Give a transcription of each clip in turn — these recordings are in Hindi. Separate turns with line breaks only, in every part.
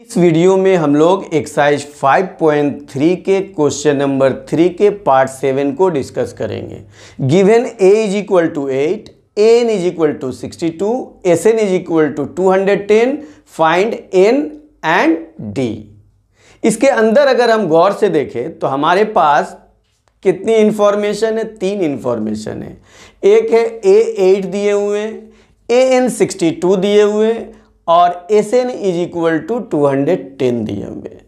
इस वीडियो में हम लोग एक्सरसाइज 5.3 के क्वेश्चन नंबर थ्री के पार्ट सेवन को डिस्कस करेंगे given a is equal to eight n is equal to sixty two s n is equal to two hundred ten find n and d इसके अंदर अगर हम गौर से देखें तो हमारे पास कितनी इन्फॉर्मेशन है तीन इन्फॉर्मेशन है एक है ए एट दिए हुए ए एन सिक्सटी टू दिए हुए हैं और s n is equal to two hundred ten दिए हमें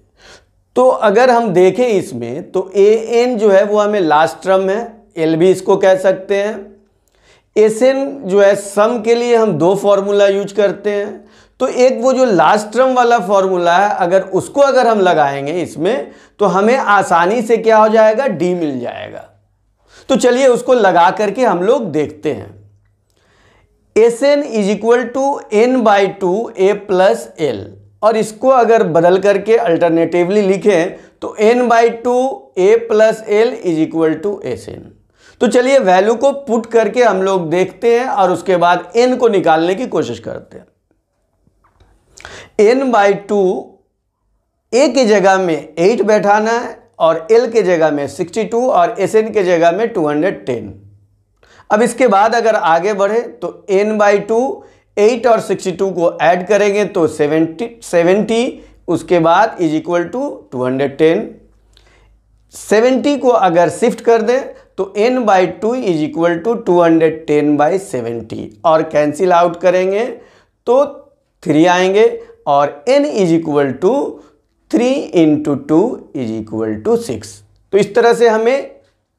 तो अगर हम देखें इसमें तो ए एन जो है वो हमें लास्ट टर्म है एल भी इसको कह सकते हैं एस एन जो है सम के लिए हम दो फॉर्मूला यूज करते हैं तो एक वो जो लास्ट टर्म वाला फॉर्मूला है अगर उसको अगर हम लगाएंगे इसमें तो हमें आसानी से क्या हो जाएगा डी मिल जाएगा तो चलिए उसको लगा करके हम लोग देखते हैं s n is equal to n by two a plus l और इसको अगर बदल करके अल्टरनेटिवली लिखें तो n by two a plus l is equal to s n तो चलिए वैल्यू को पुट करके हम लोग देखते हैं और उसके बाद एन को निकालने की कोशिश करते हैं एन बाई टू ए की जगह में एट बैठाना है और एल के जगह में सिक्सटी टू और एस एन के जगह में टू हंड्रेड टेन अब इसके बाद अगर आगे बढ़े तो एन बाई टू एट और सिक्सटी टू को ऐड करेंगे तो सेवेंटी सेवेंटी उसके बाद is equal to two hundred ten seventy को अगर शिफ्ट कर दें तो n by two is equal to two hundred ten by seventy और कैंसिल आउट करेंगे तो थ्री आएंगे और n is equal to three into two is equal to six तो इस तरह से हमें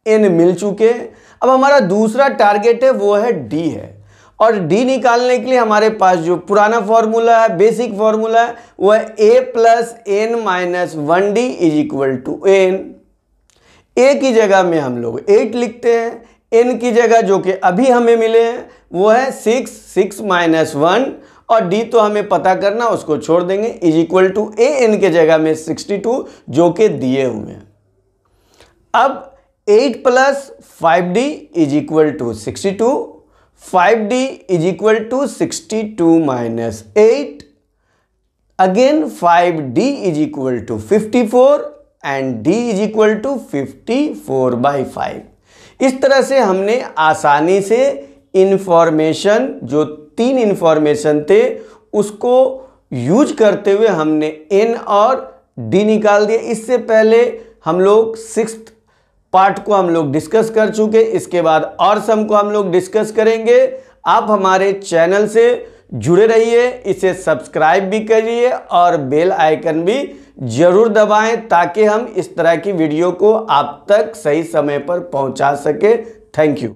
एन मिल चुके हैं अब हमारा दूसरा टारगेट है वो है डी है और डी निकालने के लिए हमारे पास जो पुराना फॉर्मूला है बेसिक फॉर्मूला है वो है a plus n minus one d is equal to n a की जगह में हम लोग एट लिखते हैं एन की जगह जो कि अभी हमें मिले हैं वो है सिक्स सिक्स माइनस वन और डी तो हमें पता करना उसको छोड़ देंगे is equal to a n के जगह में सिक्सटी टू जो कि दिए हुए हैं अब eight plus five d is equal to sixty two five d is equal to sixty two minus eight again five d is equal to fifty four and d is equal to fifty four by five इस तरह से हमने आसानी से इन्फॉर्मेशन जो तीन इन्फॉर्मेशन थे उसको यूज करते हुए हमने एन और डी निकाल दिया इससे पहले हम लोग सिक्स्थ पार्ट को हम लोग डिस्कस कर चुके इसके बाद और सम को हम लोग डिस्कस करेंगे आप हमारे चैनल से जुड़े रहिए इसे सब्सक्राइब भी करिए और बेल आइकन भी ज़रूर दबाएं ताकि हम इस तरह की वीडियो को आप तक सही समय पर पहुंचा सके थैंक यू